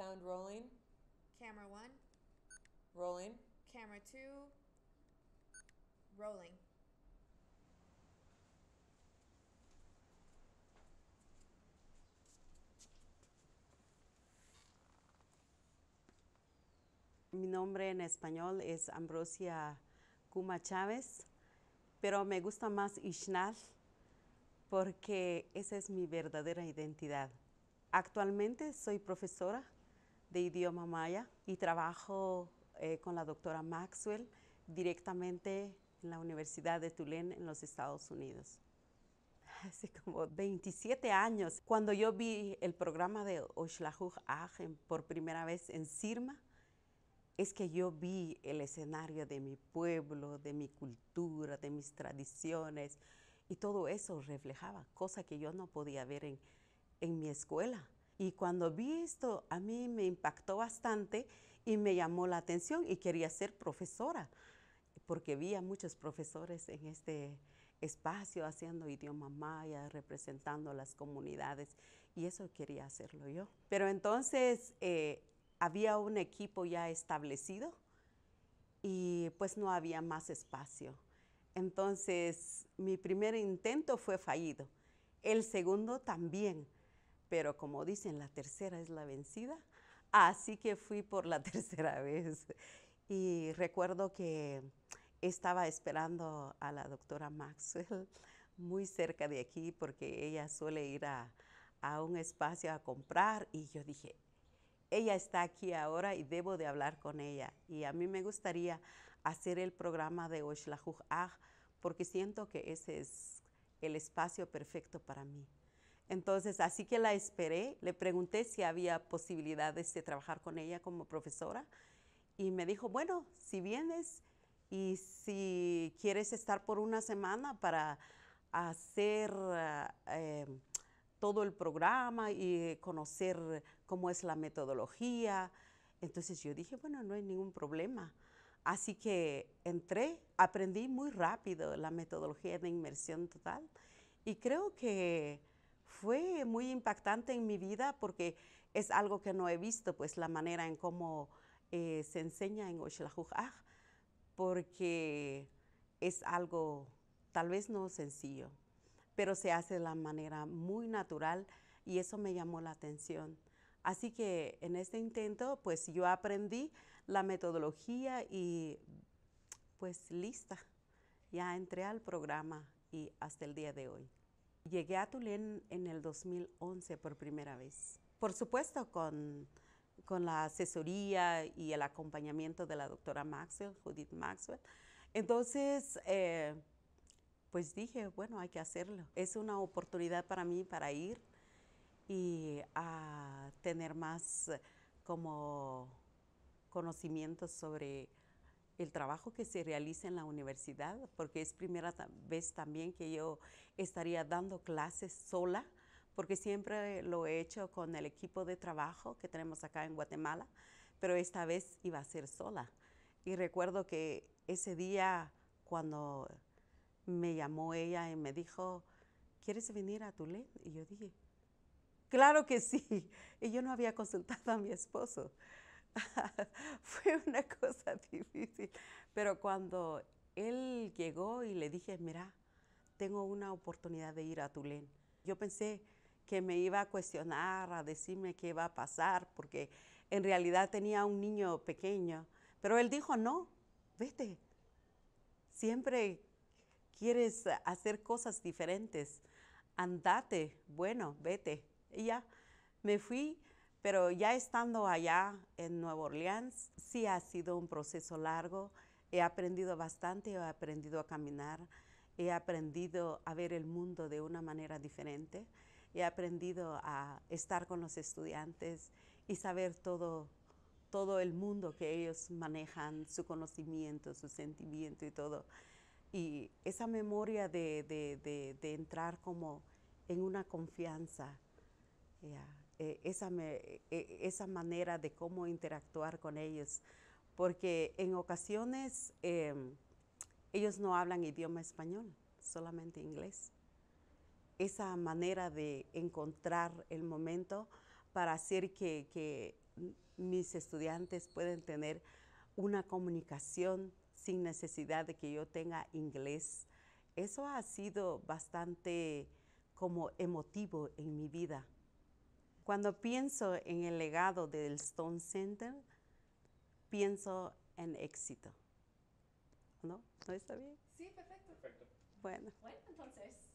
Sound rolling. Camera one. Rolling. Camera two. Rolling. Mi nombre en español es Ambrosia Kuma Chávez, pero me gusta más Ishnal porque esa es mi verdadera identidad. Actualmente soy profesora de idioma maya y trabajo eh, con la doctora Maxwell directamente en la Universidad de Tulane en los Estados Unidos. Hace como 27 años, cuando yo vi el programa de Oshlahuj Agen por primera vez en Sirma, es que yo vi el escenario de mi pueblo, de mi cultura, de mis tradiciones, y todo eso reflejaba, cosa que yo no podía ver en mi escuela. Y cuando vi esto, a mí me impactó bastante y me llamó la atención y quería ser profesora, porque vi a muchos profesores en este espacio haciendo idioma maya, representando las comunidades, y eso quería hacerlo yo. Pero entonces eh, había un equipo ya establecido y pues no había más espacio. Entonces mi primer intento fue fallido, el segundo también pero como dicen, la tercera es la vencida. Así que fui por la tercera vez. Y recuerdo que estaba esperando a la doctora Maxwell muy cerca de aquí porque ella suele ir a, un espacio a comprar y yo dije, ella está aquí ahora y debo de hablar con ella. Y a mí me gustaría hacer el programa de Oshlahuj porque siento que ese es el espacio perfecto para mí. Entonces, así que la esperé, le pregunté si había posibilidades de trabajar con ella como profesora y me dijo, bueno, si vienes y si quieres estar por una semana para hacer eh, todo el programa y conocer cómo es la metodología. Entonces yo dije, bueno, no hay ningún problema. Así que entré, aprendí muy rápido la metodología de inmersión total y creo que fue muy impactante en mi vida porque es algo que no he visto, pues la manera en cómo eh, se enseña en Oxlahuaj, porque es algo tal vez no sencillo, pero se hace de la manera muy natural y eso me llamó la atención. Así que en este intento, pues yo aprendí la metodología y pues lista, ya entré al programa y hasta el día de hoy. Llegué a Tulén en el 2011 por primera vez. Por supuesto, con, con la asesoría y el acompañamiento de la doctora Maxwell, Judith Maxwell. Entonces, eh, pues dije, bueno, hay que hacerlo. Es una oportunidad para mí para ir y a tener más eh, como conocimientos sobre el trabajo que se realiza en la universidad, porque es primera vez también que yo estaría dando clases sola, porque siempre lo he hecho con el equipo de trabajo que tenemos acá en Guatemala, pero esta vez iba a ser sola. Y recuerdo que ese día cuando me llamó ella y me dijo, ¿quieres venir a Tulén? Y yo dije, claro que sí. Y yo no había consultado a mi esposo. Fue una cosa difícil, pero cuando él llegó y le dije, mira, tengo una oportunidad de ir a Tulén. Yo pensé que me iba a cuestionar, a decirme qué iba a pasar, porque en realidad tenía un niño pequeño, pero él dijo, no, vete, siempre quieres hacer cosas diferentes, andate, bueno, vete. Y ya me fui pero ya estando allá en Nueva Orleans, sí ha sido un proceso largo. He aprendido bastante, he aprendido a caminar, he aprendido a ver el mundo de una manera diferente, he aprendido a estar con los estudiantes y saber todo, todo el mundo que ellos manejan, su conocimiento, su sentimiento y todo. Y esa memoria de, de entrar como en una confianza eh, eh, esa, manera de cómo interactuar con ellos, porque en ocasiones em, ellos no hablan idioma español, solamente inglés. Esa manera de encontrar el momento para hacer que, mis estudiantes puedan tener una comunicación sin necesidad de que yo tenga inglés. Eso ha sido bastante como emotivo en mi vida. Cuando pienso en el legado del Stone Center, pienso en éxito. ¿No? ¿No está bien? Sí, perfecto. Bueno. Bueno, entonces.